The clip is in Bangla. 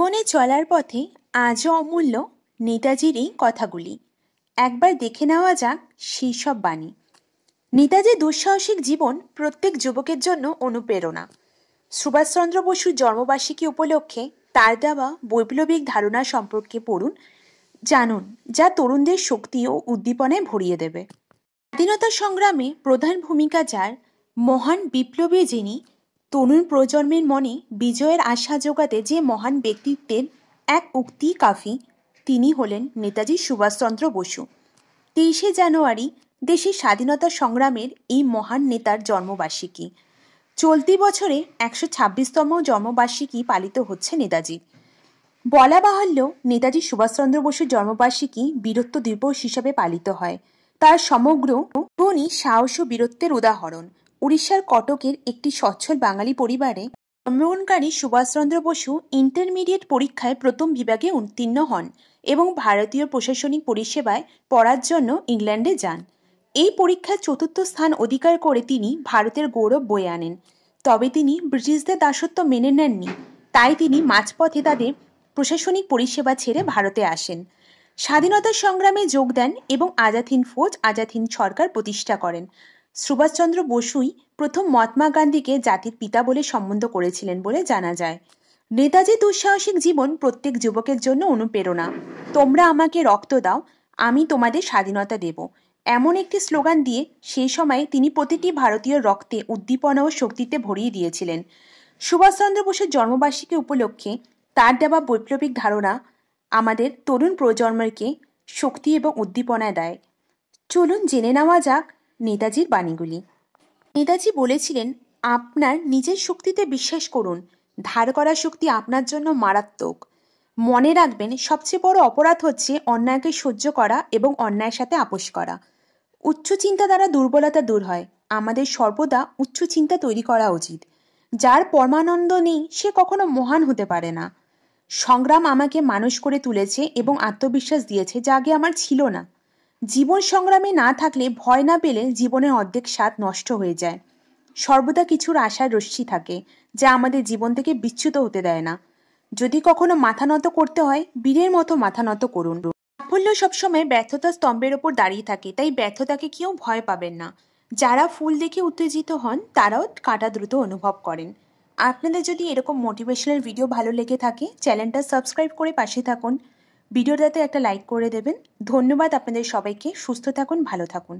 বনে চলার পথে আজও অমূল্য নেতাজির এই কথাগুলি একবার দেখে নেওয়া যাক সেই সব বাণী নেতাজি দুঃসাহসিক জীবন প্রত্যেক যুবকের জন্য অনুপ্রেরণা সুভাষচন্দ্র বসুর জন্মবার্ষিকী উপলক্ষে তার দেওয়া বৈপ্লবিক ধারণা সম্পর্কে পড়ুন জানুন যা তরুণদের শক্তি ও উদ্দীপনায় ভরিয়ে দেবে স্বাধীনতা সংগ্রামে প্রধান ভূমিকা যার মহান বিপ্লবী যিনি তরুণ প্রজন্মের মনে বিজয়ের আশা জোগাতে যে মহান ব্যক্তিত্বের এক উক্তি কাফি তিনি হলেন নেতাজি সুভাষচন্দ্র বসু তেইশে জানুয়ারি দেশের স্বাধীনতা সংগ্রামের এই মহান নেতার জন্মবার্ষিকী চলতি বছরে একশো ছাব্বিশতম জন্মবার্ষিকী পালিত হচ্ছে নেতাজি বলা বাহাল্য নেতাজি সুভাষচন্দ্র বসুর জন্মবার্ষিকী বীরত্ব দিবস হিসাবে পালিত হয় তার সমগ্র সাহস ও বীরত্বের উদাহরণ উড়িষ্যার কটকের একটি সচ্ছল বাঙালি পরিবারে জন্মগ্রহণকারী সুভাষচন্দ্র বসু ইন্টারমিডিয়েট পরীক্ষায় প্রথম বিভাগে উত্তীর্ণ হন এবং ভারতীয় প্রশাসনিক পরিষেবায় পড়ার জন্য ইংল্যান্ডে যান এই পরীক্ষায় চতুর্থ স্থান অধিকার করে তিনি ভারতের গৌরব বয়ে আনেন তবে তিনি ব্রিটিশদের দাসত্ব মেনে নেননি তাই তিনি মাঝপথে তাদের প্রশাসনিক পরিষেবা ছেড়ে ভারতে আসেন স্বাধীনতা সংগ্রামে যোগ দেন এবং আজাদ হিন্দ ফৌজ আজাদ হিন্দ সরকার প্রতিষ্ঠা করেন সুভাষচন্দ্র বসুই প্রথম মহাত্মা গান্ধীকে জাতির পিতা বলে সম্বন্ধ করেছিলেন বলে জানা যায় নেতাজি দুঃসাহসিক জীবন প্রত্যেক যুবকের জন্য অনুপ্রেরণা তোমরা আমাকে রক্ত দাও আমি তোমাদের স্বাধীনতা দেব এমন একটি স্লোগান দিয়ে সেই সময়ে তিনি প্রতিটি ভারতীয় রক্তে উদ্দীপনা ও শক্তিতে ভরিয়ে দিয়েছিলেন সুভাষচন্দ্র বসুর জন্মবার্ষিকী উপলক্ষে তার দেওয়া বৈপ্লবিক ধারণা আমাদের তরুণ প্রজন্মকে শক্তি এবং উদ্দীপনা দেয় চলুন জেনে নেওয়া যাক নেতাজির বাণীগুলি নেতাজি বলেছিলেন আপনার নিজের শক্তিতে বিশ্বাস করুন ধার করা শক্তি আপনার জন্য মারাত্মক মনে রাখবেন সবচেয়ে বড় অপরাধ হচ্ছে অন্যায়কে সহ্য করা এবং অন্যায়ের সাথে আপোষ করা উচ্চ চিন্তা দ্বারা দুর্বলতা দূর হয় আমাদের সর্বদা উচ্চ চিন্তা তৈরি করা উচিত যার পরমানন্দ নেই সে কখনো মহান হতে পারে না সংগ্রাম আমাকে মানুষ করে তুলেছে এবং আত্মবিশ্বাস দিয়েছে যা আগে আমার ছিল না জীবন সংগ্রামে না থাকলে ভয় না পেলে জীবনের অর্ধেক স্বাদ নষ্ট হয়ে যায় সর্বদা কিছুর আশার রশ্মি থাকে যা আমাদের জীবন থেকে বিচ্যুত হতে দেয় না যদি কখনো মাথা নত করতে হয় বীরের মতো মাথা নত করুন সাফল্য সবসময় ব্যর্থতা স্তম্ভের ওপর দাঁড়িয়ে থাকে তাই ব্যর্থতাকে কেউ ভয় পাবেন না যারা ফুল দেখে উত্তেজিত হন তারাও কাটা দ্রুত অনুভব করেন আপনাদের যদি এরকম মোটিভেশনাল ভিডিও ভালো লেগে থাকে চ্যানেলটা সাবস্ক্রাইব করে পাশে থাকুন ভিডিওটাতে একটা লাইক করে দেবেন ধন্যবাদ আপনাদের সবাইকে সুস্থ থাকুন ভালো থাকুন